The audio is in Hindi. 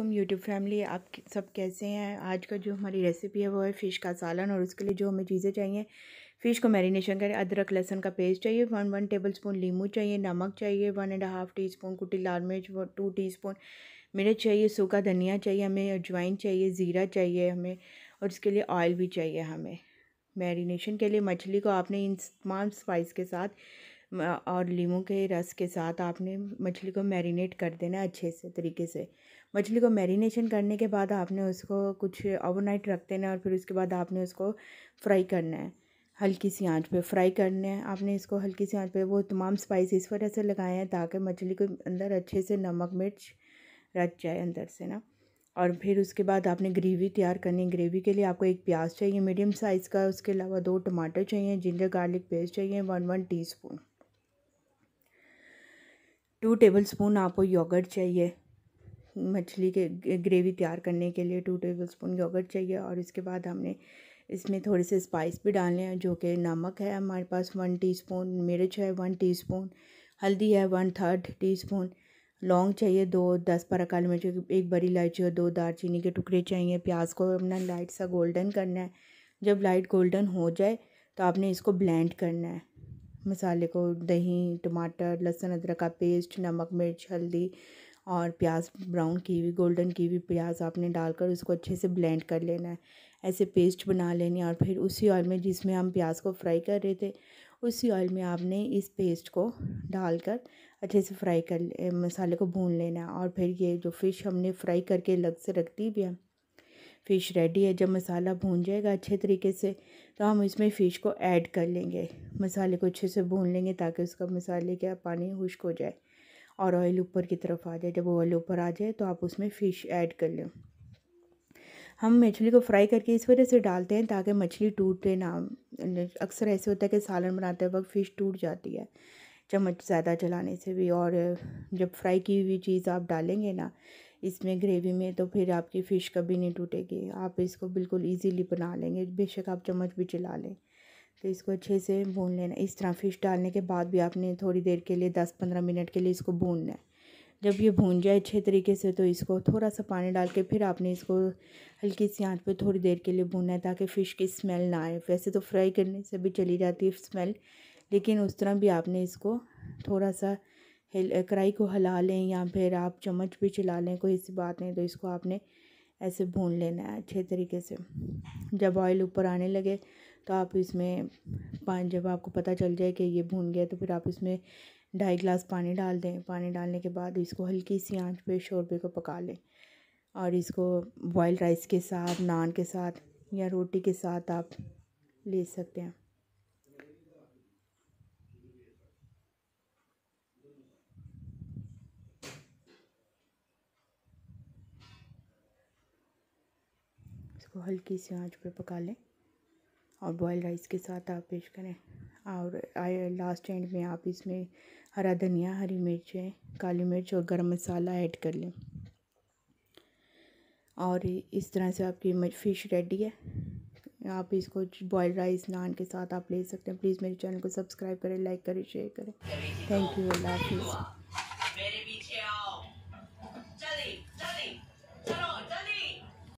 वालेकुम यूट्यूब फैमिली आप सब कैसे हैं आज का जो हमारी रेसिपी है वो है फ़िश का सालन और उसके लिए जो हमें चीज़ें चाहिए फ़िश को मैरिनेशन करें अदरक लहसन का पेस्ट चाहिए वन वन टेबल स्पून लीमू चाहिए नमक चाहिए one and half teaspoon कुटी लाल मिर्च टू टी स्पून मिर्च चाहिए सूखा धनिया चाहिए हमें अजवाइन चाहिए ज़ीरा चाहिए हमें और इसके लिए ऑयल भी चाहिए हमें मैरिनेशन के लिए मछली को आपने इन तमाम स्पाइस के साथ और लीमू के रस के साथ आपने मछली को मैरिनेट कर देना अच्छे से तरीके से मछली को मैरिनेशन करने के बाद आपने उसको कुछ ओवरनाइट रख देना और फिर उसके बाद आपने उसको फ्राई करना है हल्की सी आंच पे फ्राई करना है आपने इसको हल्की सी आंच पे वो तमाम स्पाइस इस वजह से लगाए हैं ताकि मछली के अंदर अच्छे से नमक मिर्च रच जाए अंदर से ना और फिर उसके बाद आपने ग्रेवी तैयार करनी है ग्रेवी के लिए आपको एक प्याज चाहिए मीडियम साइज़ का उसके अलावा दो टमाटर चाहिए जिंजर गार्लिक पेस्ट चाहिए one one teaspoon two tablespoon आपको योगर्ट चाहिए मछली के ग्रेवी तैयार करने के लिए टू टेबल स्पून योगर्ट चाहिए और इसके बाद हमने इसमें थोड़े से स्पाइस भी डालने हैं जो कि नमक है हमारे पास वन टीस्पून मिर्च है वन टीस्पून हल्दी है वन थर्ड टीस्पून लौंग चाहिए दो दस पर काली मिर्च एक बड़ी इलायची और दो दालचीनी के टुकड़े चाहिए प्याज को अपना लाइट सा गोल्डन करना है जब लाइट गोल्डन हो जाए तो आपने इसको ब्लेंड करना है मसाले को दही टमाटर लहसुन अदरक का पेस्ट नमक मिर्च हल्दी और प्याज ब्राउन की हुई गोल्डन की हुई प्याज आपने डालकर उसको अच्छे से ब्लेंड कर लेना है ऐसे पेस्ट बना लेनी और फिर उसी ऑयल में जिसमें हम प्याज को फ्राई कर रहे थे उसी ऑयल में आपने इस पेस्ट को डालकर अच्छे से फ्राई कर मसाले को भून लेना है और फिर ये जो फ़िश हमने फ्राई करके अलग से रख दी भी है फ़िश रेडी है जब मसाला भून जाएगा अच्छे तरीके से तो हम इसमें फ़िश को ऐड कर लेंगे मसाले को अच्छे से भून लेंगे ताकि उसका मसाले का पानी खुश्क हो जाए और ऑयल ऊपर की तरफ आ जाए जब ऑयल ऊपर आ जाए तो आप उसमें फ़िश ऐड कर लें हम मछली को फ्राई करके इस वजह से डालते हैं ताकि मछली टूटे ना अक्सर ऐसे होता है कि सालन बनाते वक्त फ़िश टूट जाती है चम्मच ज़्यादा चलाने से भी और जब फ्राई की हुई चीज़ आप डालेंगे ना इसमें ग्रेवी में तो फिर आपकी फ़िश कभी नहीं टूटेगी आप इसको बिल्कुल इजीली बना लेंगे बेशक आप चम्मच भी चला लें तो इसको अच्छे से भून लेना इस तरह फ़िश डालने के बाद भी आपने थोड़ी देर के लिए दस पंद्रह मिनट के लिए इसको भूनना है जब ये भून जाए अच्छे तरीके से तो इसको थोड़ा सा पानी डाल के फिर आपने इसको हल्की सी आंच पे थोड़ी देर के लिए भूनना है ताकि फ़िश की स्मेल ना आए वैसे तो फ्राई करने से भी चली जाती है स्मेल लेकिन उस तरह भी आपने इसको थोड़ा सा हिल कढ़ाई को हिला लें या फिर आप चम्मच भी चला लें कोई ऐसी बात नहीं तो इसको आपने ऐसे भून लेना है अच्छे तरीके से जब ऑयल ऊपर आने लगे तो आप इसमें पानी जब आपको पता चल जाए कि ये भून गया तो फिर आप इसमें ढाई गिलास पानी डाल दें पानी डालने के बाद इसको हल्की सी आंच पे शोरबे को पका लें और इसको बॉयल राइस के साथ नान के साथ या रोटी के साथ आप ले सकते हैं इसको हल्की सी आंच पे पका लें और बॉयल राइस के साथ आप पेश करें और लास्ट एंड में आप इसमें हरा धनिया हरी मिर्चें काली मिर्च और गरम मसाला ऐड कर लें और इस तरह से आपकी फ़िश रेडी है आप इसको बॉयल राइस नान के साथ आप ले सकते हैं प्लीज़ मेरे चैनल को सब्सक्राइब करें लाइक करें शेयर करें थैंक यू अल्लाह हाफिज़